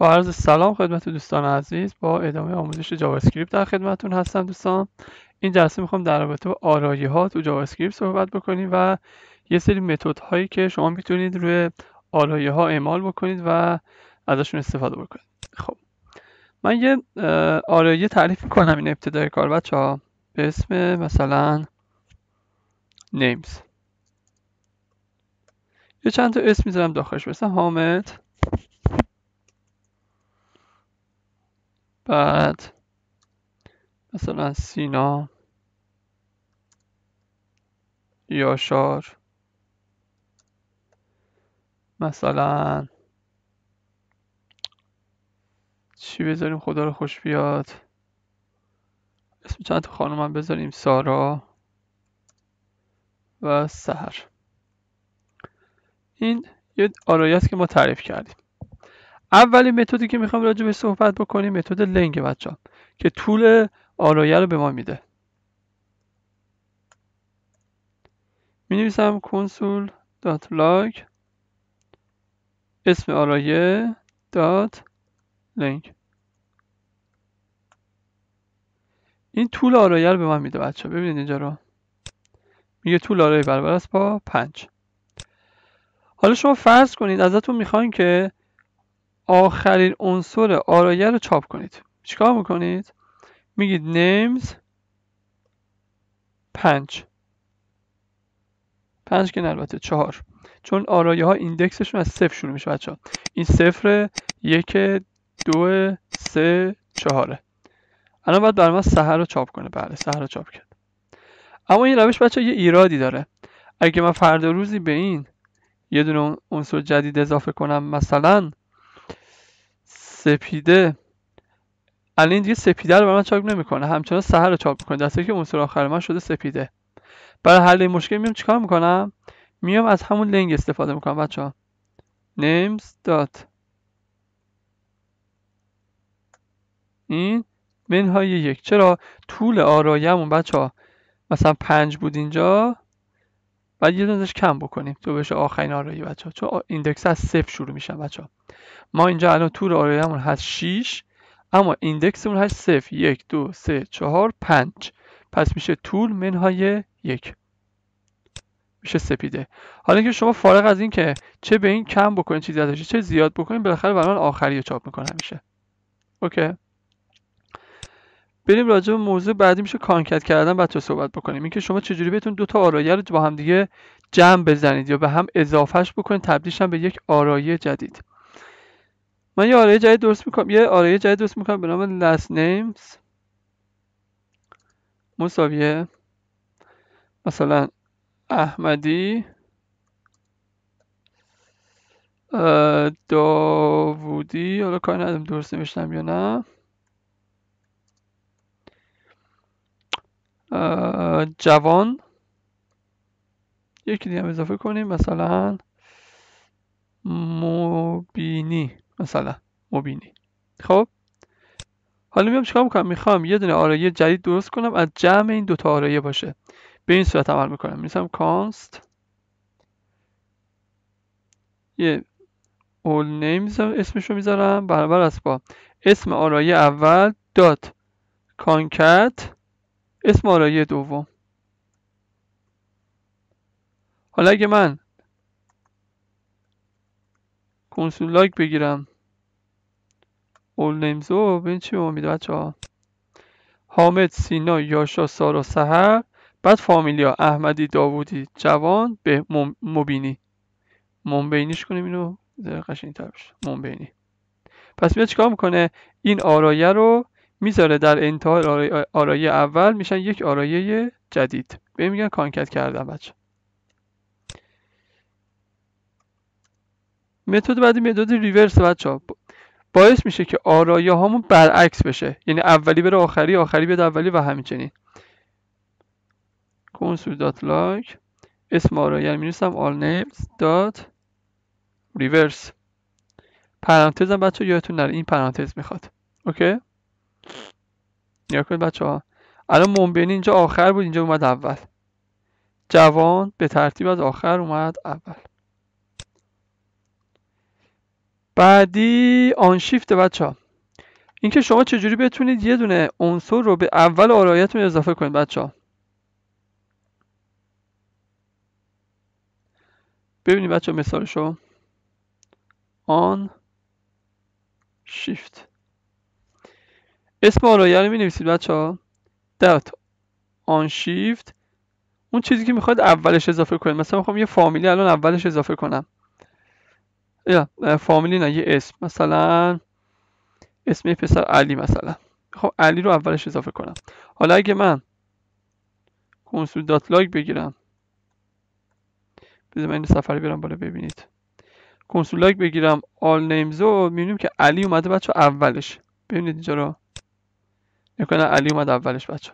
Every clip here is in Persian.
با عرض سلام خدمت دوستان عزیز با ادامه آموزش جاوا اسکریپت در خدمتتون هستم دوستان این جلسه میخوام در رابطه با آرایه ها تو جاوا اسکریپت صحبت بکنیم و یه سری متد هایی که شما میتونید روی آرایه ها اعمال بکنید و ازشون استفاده بکنید خب من یه آرایه تعریف میکنم این ابتدای کار بچه ها به اسم مثلا نیمز یه چند تا اسم میذارم داخلش مثلا حامد بعد مثلا سینا یاشار مثلا چی بذاریم خدا رو خوش بیاد اسم چند تا هم بذاریم سارا و سهر این یه آرایه است که ما تعریف کردیم اولین متدی که میخوام راجع به صحبت بکنیم متد لنگ بچه که طول آرایه رو به ما میده می نویسم کنسول دات لاگ اسم آرایه دات لنگ این طول آرایه رو به ما میده بچه ببینید اینجا رو میگه طول آرایه برابر است با پنج حالا شما فرض کنید ازتون میخواین که آخرین عنصر آرایه رو چاپ کنید چیکار میکنید میگید نیمز پنج پنج که البته چهار چون آرایه ها ایندکسشون از صفر شروع میشه بچه این صفر یک دو سه چهاره الان باید برای من سهر رو چاپ کنه بله سهر رو چاپ کرد اما این روش بچه یه ایرادی داره اگه من فردا روزی به این یه دونه عنصر جدید اضافه کنم مثلا سپیده الان دیگه سپیده رو به من چاپ نمیکنه همچنان سهر رو چاپ میکنه دسته که عنصر آخر من شده سپیده برای حل این مشکل میام چیکار میکنم میام از همون لنگ استفاده میکنم بچه ها names dot این منهای یک چرا طول آرایمون بچه ها مثلا پنج بود اینجا و یه دونش کم بکنیم تو بشه آخرین آرایی بچه ها چون ایندکس از صفر شروع میشن بچه ما اینجا الان تور آرایمون هست 6 اما ایندکسمون هست صفر یک دو سه چهار پنج پس میشه طول منهای یک میشه سپیده حالا که شما فارغ از این که چه به این کم بکنید چیزی ازش چه زیاد بکنید بالاخره برای من آخری چاپ میکنه همیشه اوکی بریم راجع به موضوع بعدی میشه کانکت کردن تو صحبت بکنیم اینکه شما چجوری بتون دو تا آرایه رو با هم دیگه جمع بزنید یا به هم اضافهش بکنید تبدیلش به یک آرایه جدید من یه آرایه جدید درست میکنم یه آرایه جدید درست میکنم به نام last names مساویه مثلا احمدی داوودی حالا کار ندارم درست نوشتم یا نه جوان یکی دیگه هم اضافه کنیم مثلا مبینی مثلا مبینی خب حالا میام چیکار میکنم میخوام یه دونه آرایه جدید درست کنم از جمع این دوتا آرایه باشه به این صورت عمل میکنم میرسم کانست یه اول نیم اسمش رو میذارم برابر است با اسم آرایه اول دات کانکت اسم آرایی دوم حالا اگه من کنسول لایک بگیرم اول نیمز رو ببین چی میده بچه ها حامد سینا یاشا سارا سهر بعد فامیلیا احمدی داوودی جوان به مبینی مبینیش کنیم اینو قشنگ تر بشه مبینی پس بیا چیکار میکنه این آرایه رو میذاره در انتهای آرایه اول میشن یک آرایه جدید به میگن کانکت کردن بچه متد بعدی متد ریورس بچه باعث میشه که آرایه هامون برعکس بشه یعنی اولی بره آخری آخری بده اولی و همچنین کنسول دات اسم آرایه می نویسم all names دات ریورس پرانتزم بچه یادتون نره این پرانتز میخواد اوکی نیا کنید بچه ها الان مونبینی اینجا آخر بود اینجا اومد اول جوان به ترتیب از آخر اومد اول بعدی آن شیفت بچه ها اینکه شما چجوری بتونید یه دونه عنصر رو به اول آرایتون اضافه کنید بچه ها ببینید بچه ها مثالشو آن شیفت اسم آرایه رو می نویسید بچه ها دات آن شیفت اون چیزی که میخواد اولش اضافه کنید مثلا میخوام یه فامیلی الان اولش اضافه کنم یا فامیلی نه یه اسم مثلا اسم یه پسر علی مثلا خب علی رو اولش اضافه کنم حالا اگه من کنسول دات لاگ بگیرم بذار من این سفر برم بالا ببینید کنسول لاگ بگیرم آل نیمز رو میبینیم که علی اومده بچه اولش ببینید اینجا رو میکنه علی اومد اولش بچه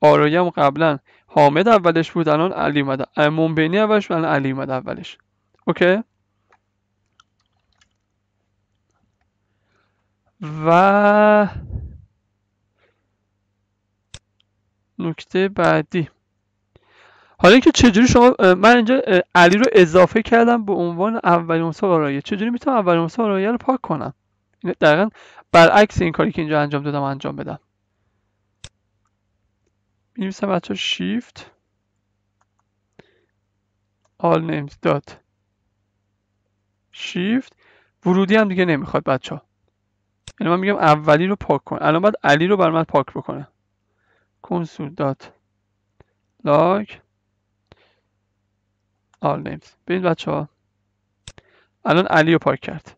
آرایی هم قبلا حامد اولش بود الان علی اومد بینی اولش بود الان علی اومد اولش اوکی و نکته بعدی حالا اینکه چجوری شما من اینجا علی رو اضافه کردم به عنوان اولین موسی آرایه چجوری میتونم اولین موسی آرایه رو پاک کنم دقیقا برعکس این کاری که اینجا انجام دادم انجام بدم می‌نویسم بچه شیفت all names dot shift ورودی هم دیگه نمیخواد بچه ها یعنی من میگم اولی رو پاک کن الان باید علی رو بر من پاک بکنه کنسول دات لاگ آل نیمز ببین بچه ها الان علی رو پاک کرد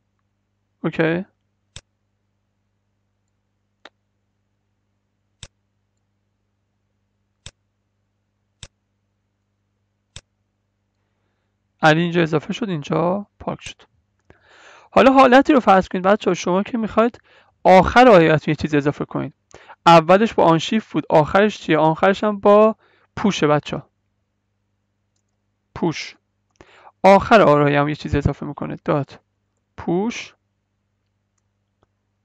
اوکی علی اینجا اضافه شد اینجا پارک شد حالا حالتی رو فرض کنید بچه شما که میخواید آخر آیات یه چیز اضافه کنید اولش با آن شیف بود آخرش چیه آخرش هم با پوشه بچه پوش آخر آرایه هم یه چیز اضافه میکنه داد پوش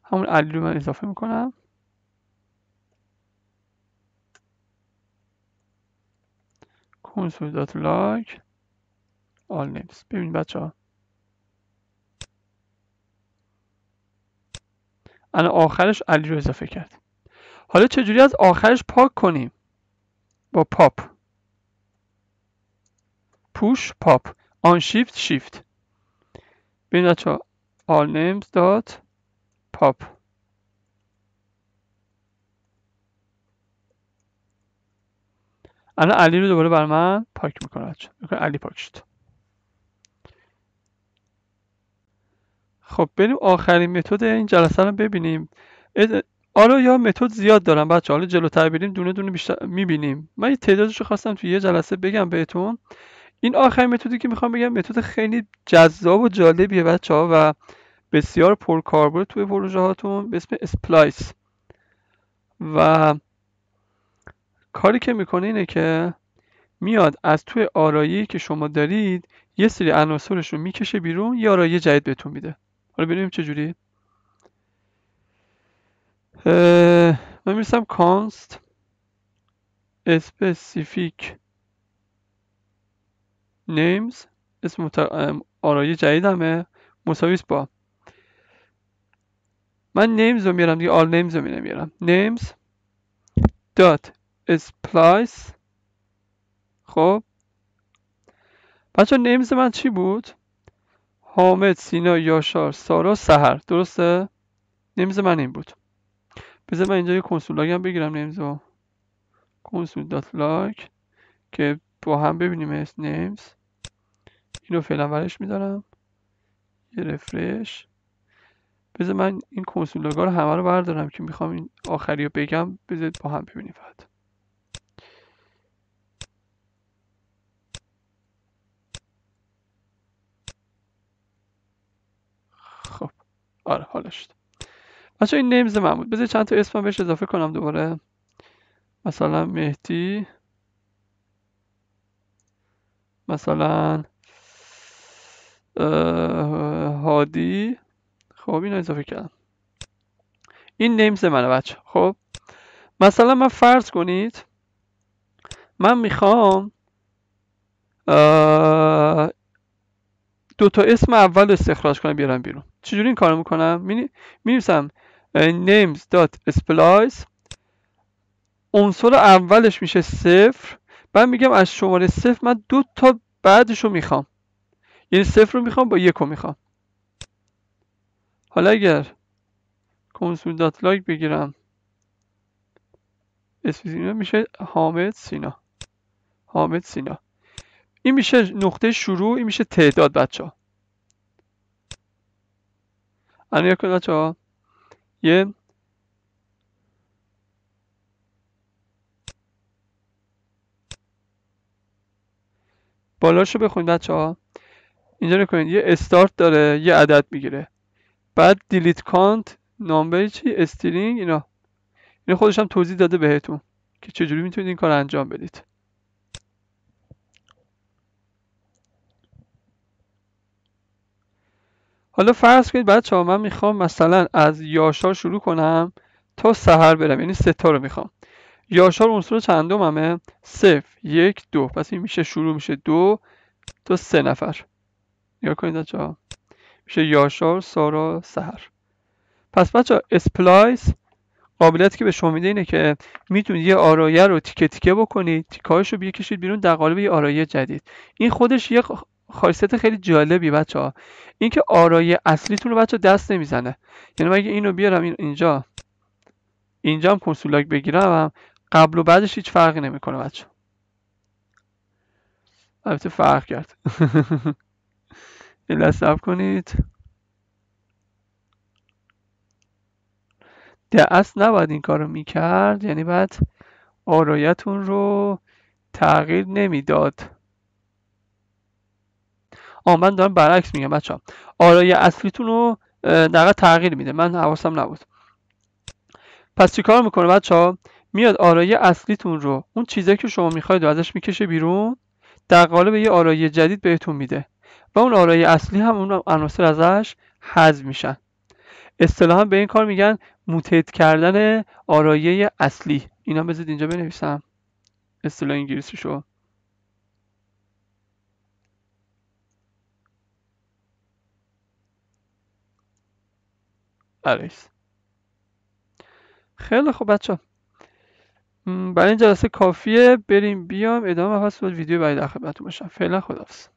همون علی رو من اضافه میکنم کنسول دات لاک all names. ببین بچه ها الان آخرش علی رو اضافه کرد حالا چجوری از آخرش پاک کنیم با پاپ پوش پاپ آن شیفت شیفت ببین بچه ها all names dot pop الان علی رو دوباره بر من پاک میکنه بچه علی پاک شد خب بریم آخرین متد این جلسه رو ببینیم آلا آره، یا متد زیاد دارم بچه حالا جلوتر بریم دونه دونه بیشتر میبینیم من یه تعدادش رو خواستم توی یه جلسه بگم بهتون این آخرین متدی که میخوام بگم متد خیلی جذاب و جالبیه بچه ها و بسیار پرکاربرد توی پروژه هاتون به اسم اسپلایس و کاری که میکنه اینه که میاد از توی آرایی که شما دارید یه سری عناصرش رو میکشه بیرون یه آرایی جدید بهتون میده حالا ببینیم چه جوری من میرسم کانست اسپسیفیک نیمز اسم آرایی آرای جدیدمه مساویس با من نیمز رو میرم دیگه آل نیمز رو میرم میرم نیمز دات اسپلایس خب بچه نیمز من چی بود حامد سینا یاشار سارا سهر درسته نمیزه من این بود بذار من اینجا یه کنسول لاگ هم بگیرم و کنسول دات لاگ که با هم ببینیم از نیمز اینو فعلا ورش میدارم یه رفرش بذار من این کنسول ها رو همه رو بردارم که میخوام این آخری رو بگم بذارید با هم ببینیم فقط آره حالش بچه این نیمز من بود بذار چند تا اسم بهش اضافه کنم دوباره مثلا مهدی مثلا هادی خب اینو اضافه کردم این نیمز منه بچه خب مثلا من فرض کنید من میخوام دو تا اسم اول استخراج کنم بیارم بیرون چجوری این کارو میکنم می نویسم names.splice عنصر اولش میشه صفر من میگم از شماره صفر من دو تا بعدش رو میخوام یعنی صفر رو میخوام با یک رو میخوام حالا اگر کنسول دات بگیرم اسم میشه حامد سینا حامد سینا این میشه نقطه شروع این میشه تعداد بچه ها الان یک بچه ها یه رو بخونید بچه ها اینجا نکنید یه استارت داره یه عدد میگیره بعد دیلیت کانت نامبر چی استرینگ اینا این خودش هم توضیح داده بهتون که چجوری میتونید این کار انجام بدید حالا فرض کنید بچه ها من میخوام مثلا از یاشار شروع کنم تا سهر برم یعنی ستا رو میخوام یاشار عنصر همه؟ صفر یک دو پس این میشه شروع میشه دو تا سه نفر یا کنید بچه ها میشه یاشار سارا سهر پس بچه ها اسپلایس قابلیت که به شما میده اینه که میتونید یه آرایه رو تیکه تیکه بکنید هایش رو بیکشید. بیرون در قالب یه آرایه جدید این خودش یه خاصیت خب، خیلی جالبی بچه ها که آرای اصلیتون رو بچه دست نمیزنه یعنی من اگه اینو بیارم اینجا اینجا هم کنسولاک بگیرم قبل و بعدش هیچ فرقی نمیکنه بچه البته فرق کرد یه صبر کنید دست نباید این کار رو میکرد یعنی بعد آرایتون رو تغییر نمیداد آمن من دارم برعکس میگم بچه ها آرای اصلیتون رو در تغییر میده من حواسم نبود پس چیکار میکنه بچه ها میاد آرای اصلیتون رو اون چیزی که شما میخواید رو ازش میکشه بیرون در قالب یه آرای جدید بهتون میده و اون آرای اصلی هم اون عناصر ازش حذف میشن اصطلاحا به این کار میگن موتیت کردن آرایه اصلی اینا بذارید اینجا بنویسم اصطلاح انگلیسی شو خیلی خوب بچه برای این جلسه کافیه بریم بیام ادامه و ویدیو برای در خدمتتون باشم فعلا خداحافظ